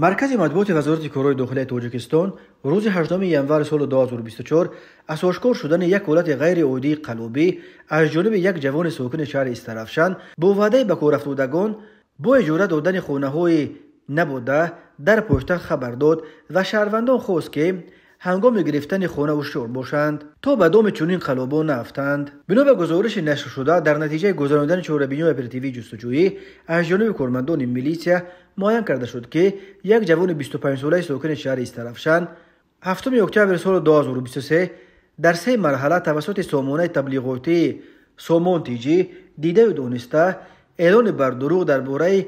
مرکز مطبوعات وزارت کره داخلی توجکستان روز 18 ینور سال 2024 از آشکار شدن یک حالت غیر عادی قلوبی از جانب یک جوان ساکن شهر استرافشان با وعده به کار رفتودگان با اجاره دادن خونه های نبوده در پشت خبر داد و شهروندان خواست که هنگام گرفتن خونه و شور باشند تا به دام چنین قلابا نفتند بنا به گزارش نشر شده در نتیجه گذراندن شوربینی اپراتیوی جستجویی از جانب کارمندان میلیسیا معین کرده شد که یک جوان 25 ساله ساکن شهر هفتم 7 اکتبر سال 2023 در سه مرحله توسط سامانه تبلیغاتی سامان تیجی دیده و دانسته اعلان بر دروغ درباره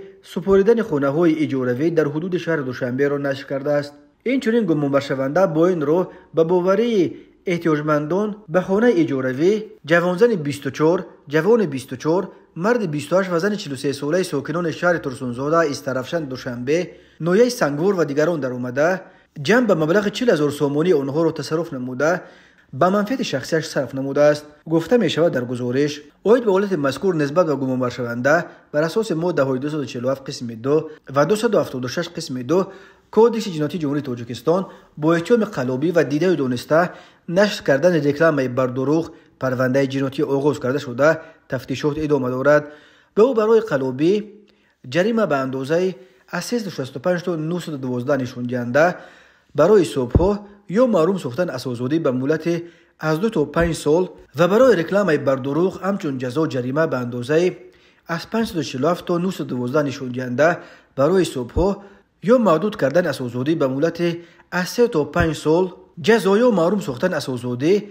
خونه های اجاره‌ای در حدود شهر دوشنبه را نشر کرده است инчунин гумонбаршаванда бо ин роҳ ба боварии эҳтиёҷмандон ба хонаи иҷоравӣ ҷавонзани бистучор ҷавони бистучор марди бистуҳашт ва зани чилусесолаи сокинони шаҳри турсунзода истарафшан душанбе ноияи сангвор ва дигарон даромада ҷамъ ба маблағи чил ҳазор сомонии онҳоро тасарруф намуда به منفیت شخصیش صرف نموده است گفته می شود در گزارش اوید به حالت مذکور نسبت به گمان شونده بر اساس ماده های 247 قسم 2 و 276 قسم 2 کودکس جناتی جمهوری تاجیکستان با اتهام قلابی و دیده و دونسته نشر کردن رکلامه بر دروغ پرونده جنایی آغاز کرده شده تفتیشات ادامه دارد به او برای قلابی جریمه به اندازه از 365 تا 912 نشونجنده برای صبحها یا معروم سوختن اساسودی به مولت از دو تا پنج سال و برای رکلام بردروغ همچون جزا جریمه به اندازه از 547 تا 912 نشونگنده برای صبح یا معدود کردن اساسودی به مولت از 3 تا پنج سال جزا یا معروم سوختن اساسودی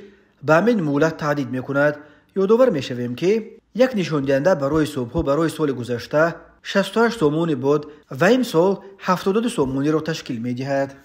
به همین مولت تعدید میکند یادآور میشویم که یک نشونگنده برای صبح برای سال گذشته 68 سومونی بود و این سال 72 سومونی را تشکیل میدهد.